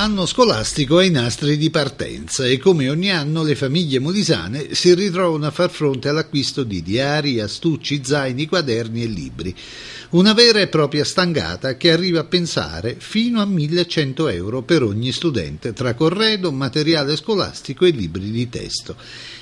Anno scolastico ai nastri di partenza e come ogni anno le famiglie molisane si ritrovano a far fronte all'acquisto di diari, astucci, zaini, quaderni e libri. Una vera e propria stangata che arriva a pensare fino a 1100 euro per ogni studente tra corredo, materiale scolastico e libri di testo.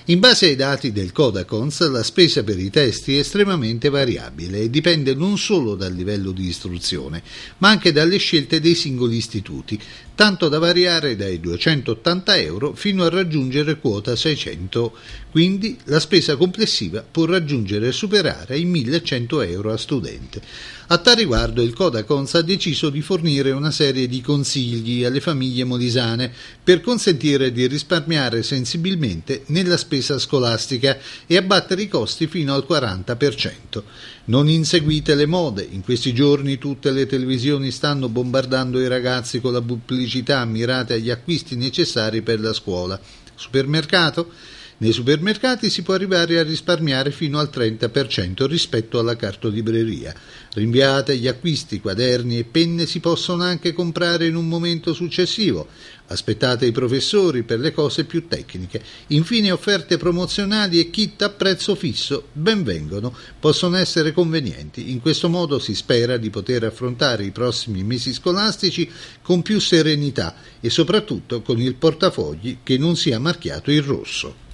In base ai dati del Codacons la spesa per i testi è estremamente variabile e dipende non solo dal livello di istruzione ma anche dalle scelte dei singoli istituti, tanto da variare dai 280 euro fino a raggiungere quota 600, quindi la spesa complessiva può raggiungere e superare i 1100 euro a studente. A tal riguardo il Codacons ha deciso di fornire una serie di consigli alle famiglie molisane per consentire di risparmiare sensibilmente nella spesa scolastica e abbattere i costi fino al 40%. Non inseguite le mode, in questi giorni tutte le televisioni stanno bombardando i ragazzi con la pubblicità mirata agli acquisti necessari per la scuola. Supermercato? Nei supermercati si può arrivare a risparmiare fino al 30% rispetto alla cartolibreria. Rinviate gli acquisti, quaderni e penne si possono anche comprare in un momento successivo. Aspettate i professori per le cose più tecniche. Infine offerte promozionali e kit a prezzo fisso, benvengono, possono essere convenienti. In questo modo si spera di poter affrontare i prossimi mesi scolastici con più serenità e soprattutto con il portafogli che non sia marchiato in rosso.